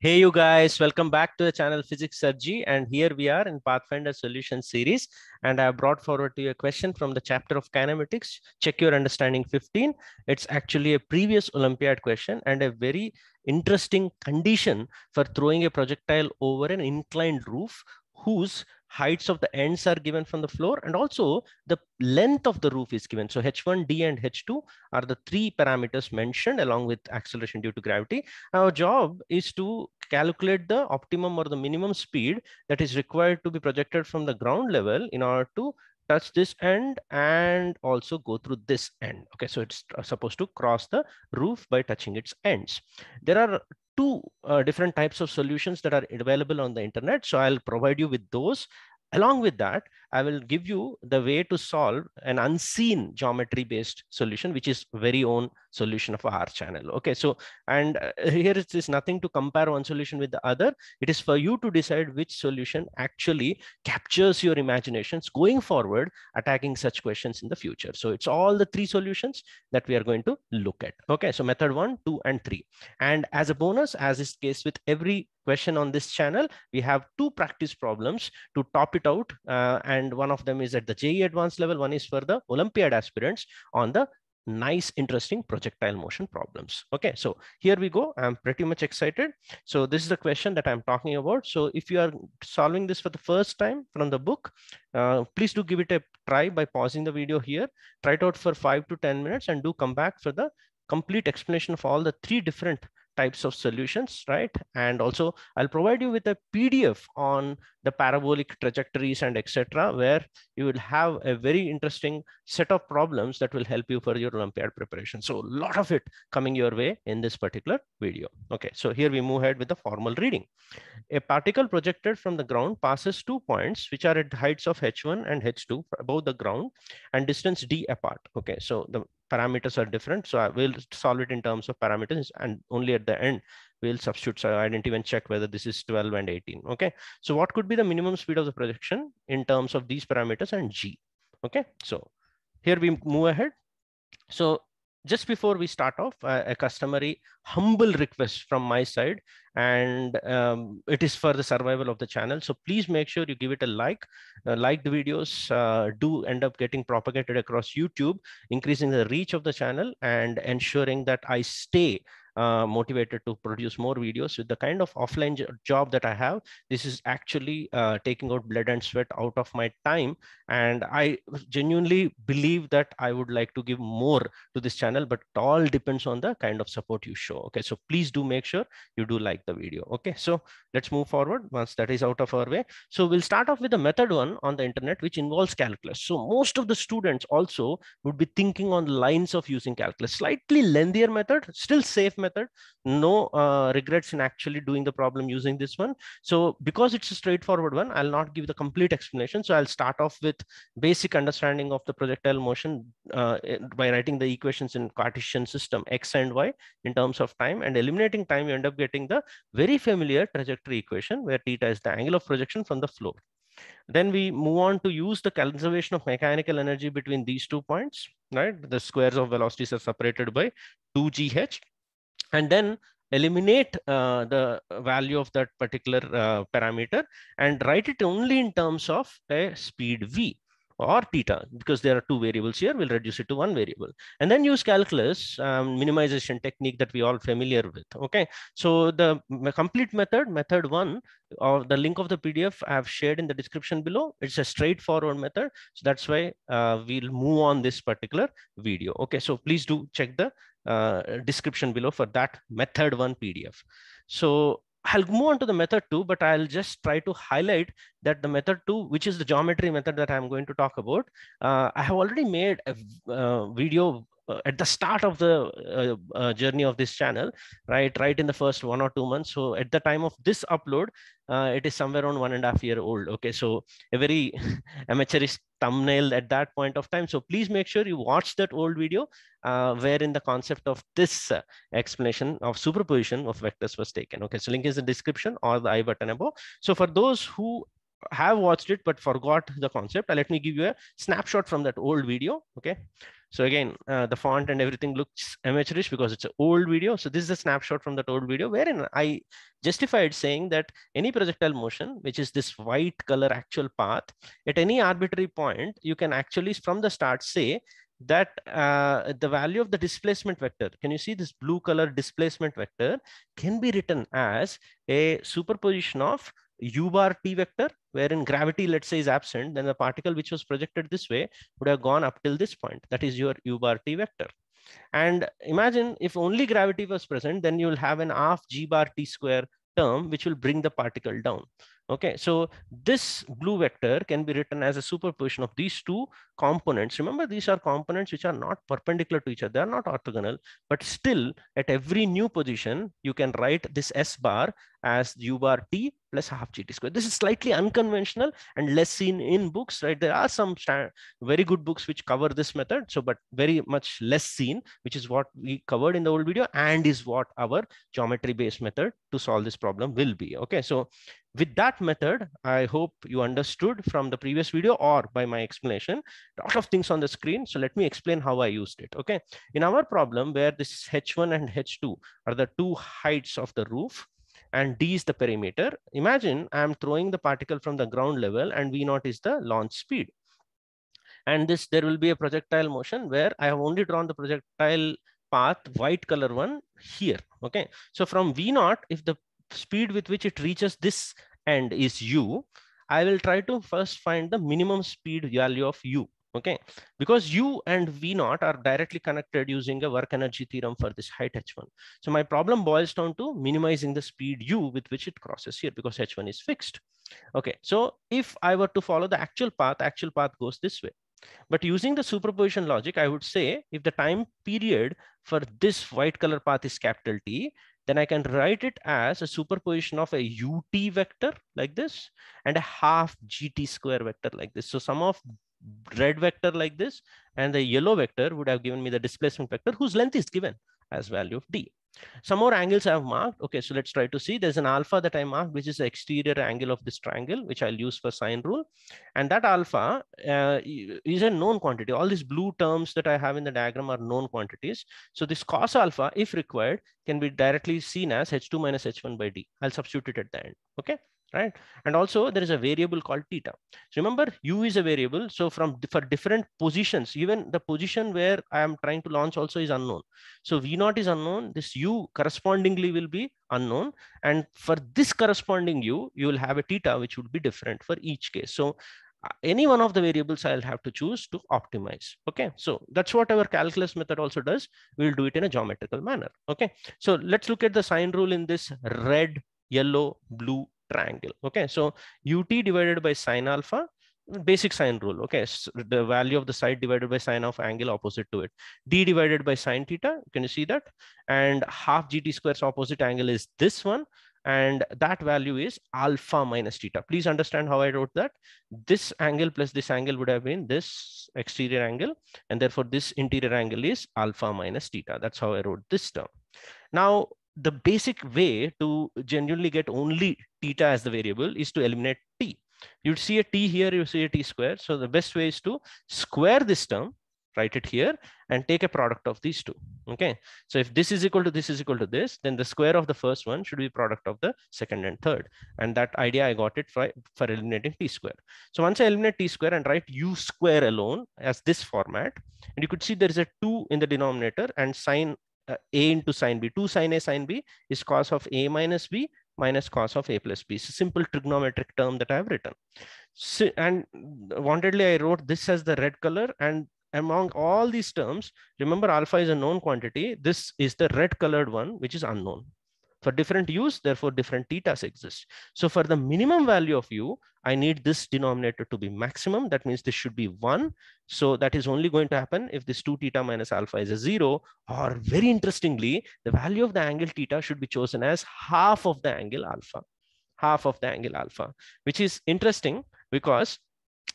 Hey you guys, welcome back to the channel Physics Surgery and here we are in Pathfinder Solution series and I have brought forward to you a question from the chapter of kinematics, check your understanding 15. It's actually a previous Olympiad question and a very interesting condition for throwing a projectile over an inclined roof whose heights of the ends are given from the floor and also the length of the roof is given. So H1D and H2 are the three parameters mentioned along with acceleration due to gravity. Our job is to calculate the optimum or the minimum speed that is required to be projected from the ground level in order to touch this end and also go through this end. Okay, so it's supposed to cross the roof by touching its ends. There are two uh, different types of solutions that are available on the internet. So I'll provide you with those. Along with that, I will give you the way to solve an unseen geometry based solution, which is very own solution of our channel. Okay, so, and uh, here it is nothing to compare one solution with the other. It is for you to decide which solution actually captures your imaginations going forward, attacking such questions in the future. So it's all the three solutions that we are going to look at. Okay, so method one, two, and three. And as a bonus, as is case with every question on this channel, we have two practice problems to top it out uh, and and one of them is at the JE advanced level. One is for the Olympiad aspirants on the nice, interesting projectile motion problems. Okay, so here we go. I'm pretty much excited. So this is the question that I'm talking about. So if you are solving this for the first time from the book, uh, please do give it a try by pausing the video here. Try it out for five to 10 minutes and do come back for the complete explanation of all the three different types of solutions, right? And also I'll provide you with a PDF on the parabolic trajectories and etc., where you will have a very interesting set of problems that will help you for your Olympiad preparation. So a lot of it coming your way in this particular video. Okay, so here we move ahead with the formal reading. A particle projected from the ground passes two points, which are at heights of h1 and h2 above the ground and distance d apart. Okay, so the parameters are different. So I will solve it in terms of parameters and only at the end, we'll substitute. So I didn't even check whether this is 12 and 18. Okay. So what could be the minimum speed of the projection in terms of these parameters and G? Okay. So here we move ahead. So just before we start off, uh, a customary humble request from my side, and um, it is for the survival of the channel. So please make sure you give it a like, uh, like the videos uh, do end up getting propagated across YouTube, increasing the reach of the channel and ensuring that I stay uh, motivated to produce more videos with the kind of offline job that I have. This is actually uh, taking out blood and sweat out of my time. And I genuinely believe that I would like to give more to this channel, but it all depends on the kind of support you show. Okay, so please do make sure you do like the video. Okay, so let's move forward once that is out of our way. So we'll start off with the method one on the internet, which involves calculus. So most of the students also would be thinking on lines of using calculus, slightly lengthier method, still safe method method. No uh, regrets in actually doing the problem using this one. So because it's a straightforward one, I'll not give the complete explanation. So I'll start off with basic understanding of the projectile motion uh, by writing the equations in Cartesian system X and Y in terms of time and eliminating time, you end up getting the very familiar trajectory equation where theta is the angle of projection from the floor. Then we move on to use the conservation of mechanical energy between these two points, right? The squares of velocities are separated by 2gh and then eliminate uh, the value of that particular uh, parameter and write it only in terms of a speed v or theta because there are two variables here we'll reduce it to one variable and then use calculus um, minimization technique that we all familiar with okay so the complete method method one or the link of the pdf i have shared in the description below it's a straightforward method so that's why uh, we'll move on this particular video okay so please do check the uh, description below for that method one PDF. So I'll move on to the method two, but I'll just try to highlight that the method two, which is the geometry method that I'm going to talk about. Uh, I have already made a uh, video at the start of the uh, uh, journey of this channel, right, right in the first one or two months. So at the time of this upload, uh, it is somewhere on one and a half year old. Okay, so a very amateurish thumbnail at that point of time. So please make sure you watch that old video uh, where in the concept of this uh, explanation of superposition of vectors was taken. Okay, so link is in the description or the I button above. So for those who have watched it but forgot the concept. Let me give you a snapshot from that old video. Okay. So again, uh, the font and everything looks amateurish because it's an old video. So this is a snapshot from that old video wherein I justified saying that any projectile motion, which is this white color actual path, at any arbitrary point, you can actually from the start say that uh, the value of the displacement vector, can you see this blue color displacement vector can be written as a superposition of u bar t vector, wherein gravity, let's say, is absent, then the particle which was projected this way would have gone up till this point. That is your u bar t vector. And imagine if only gravity was present, then you will have an half g bar t square term, which will bring the particle down. Okay, so this blue vector can be written as a superposition of these two components. Remember, these are components which are not perpendicular to each other. They are not orthogonal, but still at every new position, you can write this S bar as u bar t plus half gt square. This is slightly unconventional and less seen in books, right? There are some very good books which cover this method, so but very much less seen, which is what we covered in the old video and is what our geometry based method to solve this problem will be. Okay, so with that method, I hope you understood from the previous video or by my explanation, a lot of things on the screen. So let me explain how I used it, okay? In our problem where this H1 and H2 are the two heights of the roof, and d is the perimeter. Imagine I'm throwing the particle from the ground level and v 0 is the launch speed. And this, there will be a projectile motion where I have only drawn the projectile path, white color one here, okay? So from v 0 if the speed with which it reaches this end is u, I will try to first find the minimum speed value of u. Okay, because u and v naught are directly connected using a work energy theorem for this height h1. So my problem boils down to minimizing the speed u with which it crosses here because h1 is fixed. Okay, so if I were to follow the actual path, actual path goes this way. But using the superposition logic, I would say if the time period for this white color path is capital T, then I can write it as a superposition of a ut vector like this and a half gt square vector like this. So sum of red vector like this and the yellow vector would have given me the displacement vector whose length is given as value of d. Some more angles I've marked. Okay, so let's try to see. There's an alpha that I marked, which is the exterior angle of this triangle, which I'll use for sine rule. And that alpha uh, is a known quantity. All these blue terms that I have in the diagram are known quantities. So this cos alpha, if required, can be directly seen as h2 minus h1 by d. I'll substitute it at the end. Okay right? And also there is a variable called theta. So remember U is a variable. So from for different positions, even the position where I am trying to launch also is unknown. So V naught is unknown. This U correspondingly will be unknown. And for this corresponding U, you will have a theta, which would be different for each case. So uh, any one of the variables I'll have to choose to optimize. Okay, so that's what our calculus method also does. We'll do it in a geometrical manner. Okay, so let's look at the sine rule in this red, yellow, blue, triangle. Okay, so ut divided by sine alpha, basic sine rule. Okay, so the value of the side divided by sine of angle opposite to it. d divided by sine theta, can you see that? And half gt squares opposite angle is this one and that value is alpha minus theta. Please understand how I wrote that. This angle plus this angle would have been this exterior angle, and therefore this interior angle is alpha minus theta. That's how I wrote this term. Now, the basic way to genuinely get only theta as the variable is to eliminate t. You'd see a t here, you see a t square. So the best way is to square this term, write it here, and take a product of these two. Okay. So if this is equal to this is equal to this, then the square of the first one should be product of the second and third. And that idea I got it for, for eliminating t square. So once I eliminate t square and write u square alone as this format, and you could see there is a two in the denominator and sine uh, a into sine b 2 sine a sine b is cos of a minus b minus cos of a plus b it's a simple trigonometric term that i've written so, and wantedly i wrote this as the red color and among all these terms remember alpha is a known quantity this is the red colored one which is unknown for different u's, therefore different thetas exist. So for the minimum value of u, I need this denominator to be maximum. That means this should be one. So that is only going to happen if this two theta minus alpha is a zero, or very interestingly, the value of the angle theta should be chosen as half of the angle alpha, half of the angle alpha, which is interesting because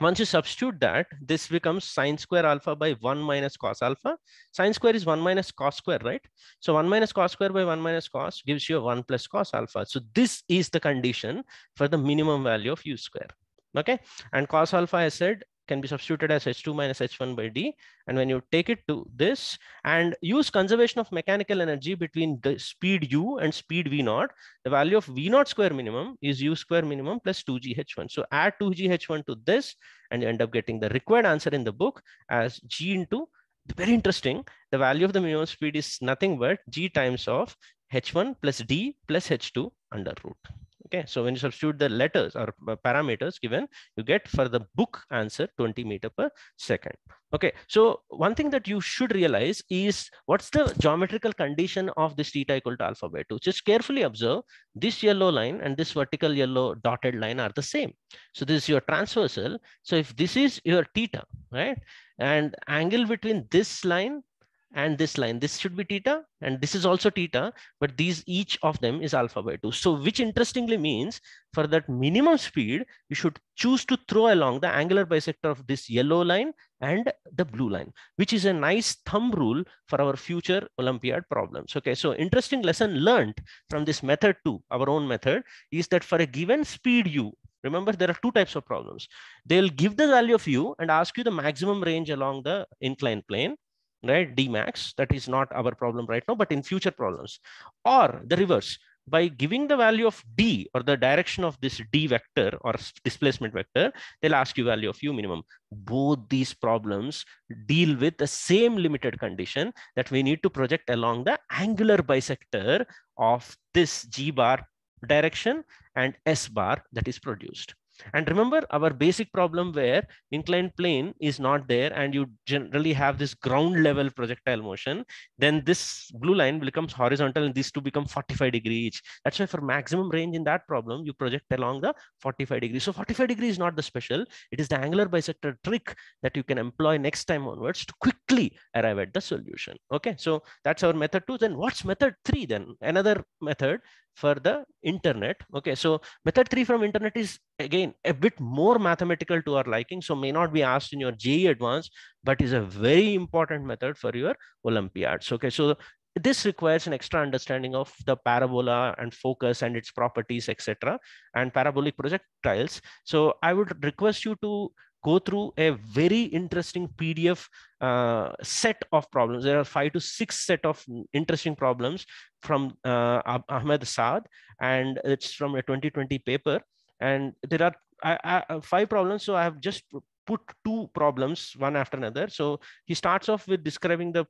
once you substitute that, this becomes sine square alpha by 1 minus cos alpha. Sine square is 1 minus cos square, right? So 1 minus cos square by 1 minus cos gives you a 1 plus cos alpha. So this is the condition for the minimum value of u square. Okay. And cos alpha, I said, can be substituted as H2 minus H1 by D. And when you take it to this and use conservation of mechanical energy between the speed U and speed V 0 the value of V 0 square minimum is U square minimum plus 2GH1. So add 2GH1 to this and you end up getting the required answer in the book as G into, very interesting, the value of the minimum speed is nothing but G times of H1 plus D plus H2 under root. Okay, so when you substitute the letters or uh, parameters given, you get for the book answer 20 meter per second. Okay, so one thing that you should realize is what's the geometrical condition of this theta equal to alpha by 2. Just carefully observe this yellow line and this vertical yellow dotted line are the same. So this is your transversal. So if this is your theta, right, and angle between this line and this line. This should be theta and this is also theta, but these each of them is alpha by 2. So which interestingly means for that minimum speed, you should choose to throw along the angular bisector of this yellow line and the blue line, which is a nice thumb rule for our future Olympiad problems. Okay, so interesting lesson learned from this method too, our own method, is that for a given speed u, remember there are two types of problems they'll give the value of u and ask you the maximum range along the inclined plane right? Dmax, that is not our problem right now, but in future problems. Or the reverse, by giving the value of d or the direction of this d vector or displacement vector, they'll ask you value of u minimum. Both these problems deal with the same limited condition that we need to project along the angular bisector of this g bar direction and s bar that is produced. And remember our basic problem where inclined plane is not there and you generally have this ground level projectile motion, then this blue line becomes horizontal and these two become 45 degree each. That's why for maximum range in that problem, you project along the 45 degree. So 45 degree is not the special. It is the angular bisector trick that you can employ next time onwards to quickly arrive at the solution. Okay, so that's our method two. Then what's method three then? Another method for the internet. Okay, so method three from internet is again a bit more mathematical to our liking, so may not be asked in your GE advanced, but is a very important method for your Olympiads. Okay, so this requires an extra understanding of the parabola and focus and its properties, etc., and parabolic projectiles. So I would request you to go through a very interesting PDF uh, set of problems. There are five to six set of interesting problems from uh, Ahmed Saad, and it's from a 2020 paper. And there are I, I, uh, five problems, so I have just put two problems one after another. So he starts off with describing the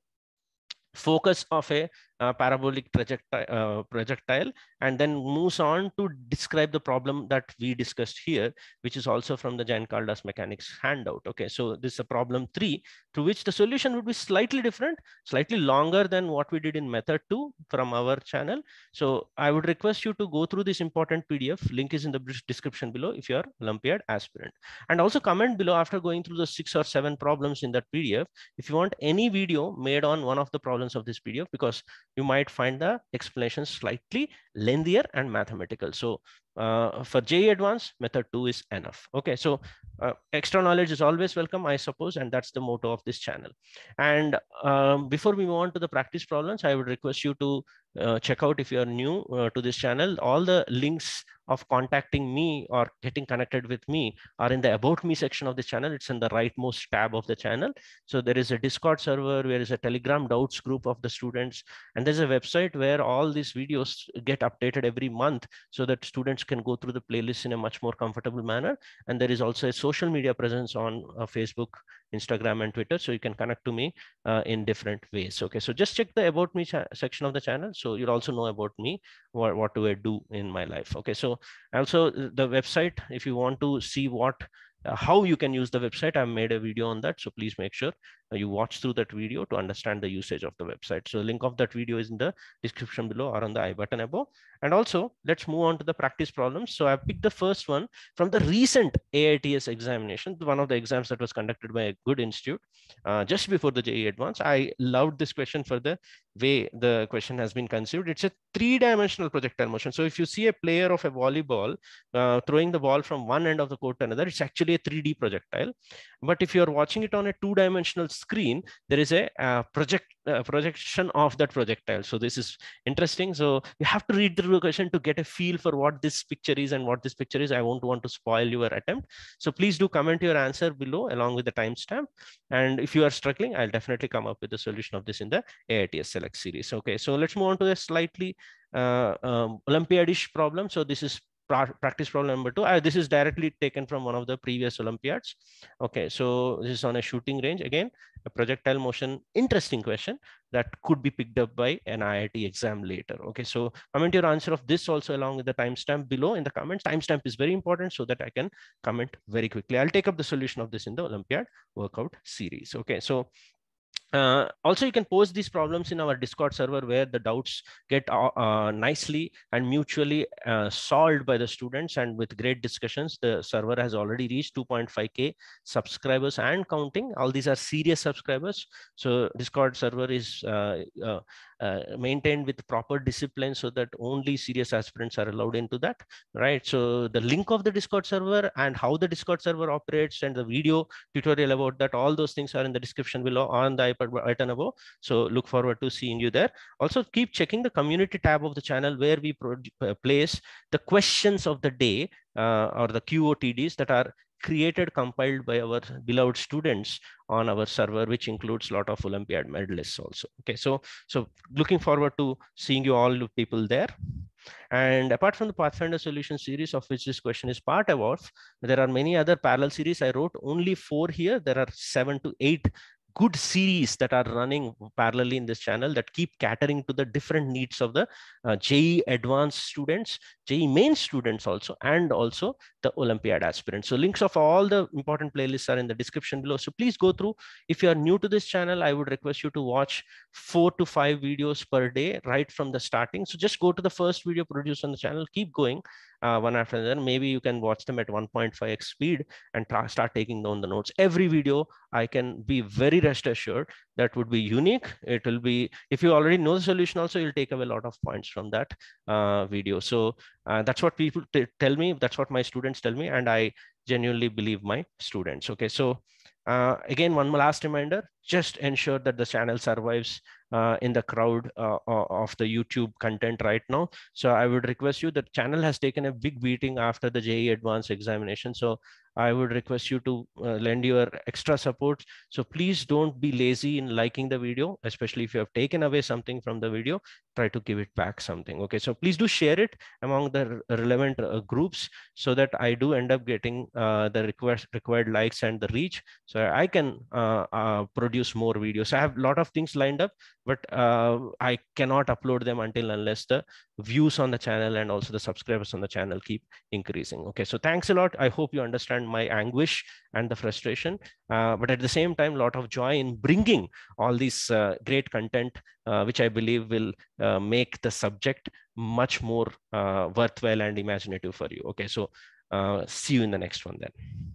focus of a a uh, parabolic uh, projectile and then moves on to describe the problem that we discussed here, which is also from the Jan Caldas mechanics handout. Okay, so this is a problem three to which the solution would be slightly different, slightly longer than what we did in method two from our channel. So I would request you to go through this important PDF. Link is in the description below if you are Olympiad aspirant. And also comment below after going through the six or seven problems in that PDF, if you want any video made on one of the problems of this PDF, because you might find the explanation slightly lengthier and mathematical. So uh, for J advanced method two is enough. Okay, so uh, extra knowledge is always welcome, I suppose, and that's the motto of this channel. And um, before we move on to the practice problems, I would request you to uh, check out if you are new uh, to this channel, all the links of contacting me or getting connected with me are in the about me section of the channel. It's in the rightmost tab of the channel. So there is a discord server, where is a telegram doubts group of the students, and there's a website where all these videos get updated every month so that students can go through the playlist in a much more comfortable manner. And there is also a social media presence on uh, Facebook, Instagram, and Twitter. So you can connect to me uh, in different ways. Okay, so just check the about me section of the channel. So you'll also know about me, what, what do I do in my life. Okay, so also uh, the website, if you want to see what uh, how you can use the website. I've made a video on that. So please make sure uh, you watch through that video to understand the usage of the website. So the link of that video is in the description below or on the I button above. And also let's move on to the practice problems. So I picked the first one from the recent AITS examination, one of the exams that was conducted by a good institute uh, just before the JE Advanced. I loved this question for the way the question has been conceived. It's a three-dimensional projectile motion. So if you see a player of a volleyball uh, throwing the ball from one end of the court to another, it's actually a 3D projectile. But if you're watching it on a two-dimensional screen, there is a uh, project uh, projection of that projectile. So this is interesting. So you have to read the question to get a feel for what this picture is and what this picture is. I won't want to spoil your attempt. So please do comment your answer below along with the timestamp. And if you are struggling, I'll definitely come up with the solution of this in the AITS select series. Okay, so let's move on to a slightly uh, um, Olympiadish problem. So this is practice problem number two. Uh, this is directly taken from one of the previous Olympiads. Okay, so this is on a shooting range. Again, a projectile motion, interesting question that could be picked up by an IIT exam later. Okay, so comment your answer of this also along with the timestamp below in the comments. Timestamp is very important so that I can comment very quickly. I'll take up the solution of this in the Olympiad workout series. Okay, so uh, also, you can post these problems in our Discord server where the doubts get uh, uh, nicely and mutually uh, solved by the students and with great discussions. The server has already reached 2.5K subscribers and counting. All these are serious subscribers. So Discord server is uh, uh, uh, maintained with proper discipline so that only serious aspirants are allowed into that, right? So the link of the Discord server and how the Discord server operates and the video tutorial about that, all those things are in the description below on the iPad button above. So look forward to seeing you there. Also keep checking the community tab of the channel where we uh, place the questions of the day uh, or the QOTDs that are created, compiled by our beloved students on our server, which includes a lot of Olympiad medalists also. Okay, so, so looking forward to seeing you all people there. And apart from the Pathfinder solution series of which this question is part of, there are many other parallel series. I wrote only four here. There are seven to eight good series that are running parallelly in this channel that keep catering to the different needs of the uh, JE advanced students, JE main students also, and also the Olympiad aspirants. So links of all the important playlists are in the description below. So please go through. If you are new to this channel, I would request you to watch four to five videos per day right from the starting. So just go to the first video produced on the channel, keep going, uh, one after another. Maybe you can watch them at 1.5x speed and start taking down the notes. Every video, I can be very rest assured that would be unique. It will be, if you already know the solution also, you'll take away a lot of points from that uh, video. So uh, that's what people t- tell me. That's what my students tell me. And I genuinely believe my students. Okay, so uh, again, one last reminder, just ensure that the channel survives uh, in the crowd uh, uh, of the YouTube content right now. So I would request you, the channel has taken a big beating after the JE advanced examination. So I would request you to uh, lend your extra support. So please don't be lazy in liking the video, especially if you have taken away something from the video, try to give it back something. Okay, so please do share it among the relevant uh, groups so that I do end up getting uh, the request, required likes and the reach so I can uh, uh, produce more videos. I have a lot of things lined up, but uh, I cannot upload them until unless the views on the channel and also the subscribers on the channel keep increasing. Okay, so thanks a lot. I hope you understand my anguish and the frustration, uh, but at the same time, lot of joy in bringing all these uh, great content, uh, which I believe will uh, make the subject much more uh, worthwhile and imaginative for you. Okay, so uh, see you in the next one then.